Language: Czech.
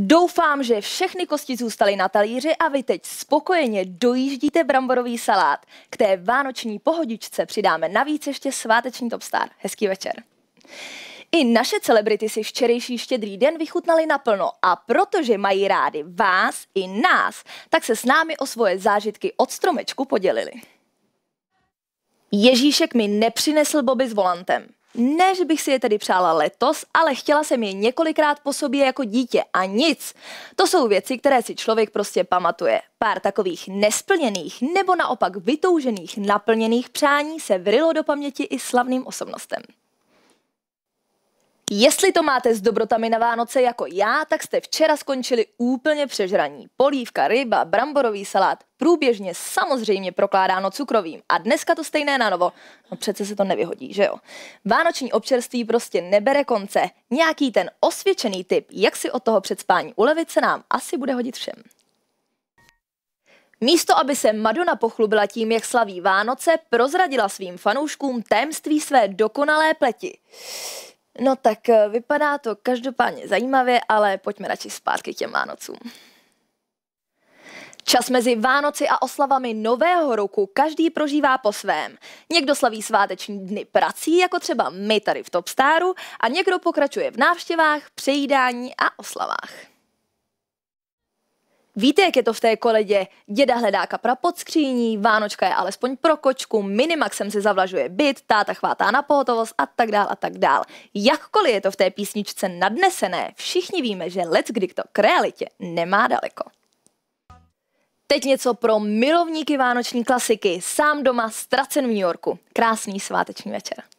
Doufám, že všechny kosti zůstaly na talíři a vy teď spokojeně dojíždíte bramborový salát. K té vánoční pohodičce přidáme navíc ještě sváteční Topstar. Hezký večer. I naše celebrity si včerejší štědrý den vychutnali naplno a protože mají rádi vás i nás, tak se s námi o svoje zážitky od stromečku podělili. Ježíšek mi nepřinesl boby s volantem. Ne, že bych si je tedy přála letos, ale chtěla jsem je několikrát po sobě jako dítě a nic. To jsou věci, které si člověk prostě pamatuje. Pár takových nesplněných nebo naopak vytoužených naplněných přání se vrilo do paměti i slavným osobnostem. Jestli to máte s dobrotami na Vánoce jako já, tak jste včera skončili úplně přežraní. Polívka, ryba, bramborový salát, průběžně samozřejmě prokládáno cukrovým. A dneska to stejné na novo. No přece se to nevyhodí, že jo? Vánoční občerství prostě nebere konce. Nějaký ten osvědčený tip, jak si od toho před spání ulevit, se nám asi bude hodit všem. Místo, aby se Madonna pochlubila tím, jak slaví Vánoce, prozradila svým fanouškům tajemství své dokonalé pleti. No tak eh, vypadá to každopádně zajímavě, ale pojďme radši zpátky k těm Vánocům. Čas mezi Vánoci a oslavami Nového roku každý prožívá po svém. Někdo slaví sváteční dny prací, jako třeba my tady v Topstaru, a někdo pokračuje v návštěvách, přejídání a oslavách. Víte, jak je to v té koledě? Děda hledá kapra pod skříní, Vánočka je alespoň pro kočku, Minimaxem se zavlažuje byt, táta chvátá na pohotovost a tak dál a tak dál. Jakkoliv je to v té písničce nadnesené, všichni víme, že let kdy to k realitě nemá daleko. Teď něco pro milovníky vánoční klasiky, sám doma, ztracen v New Yorku. Krásný sváteční večer.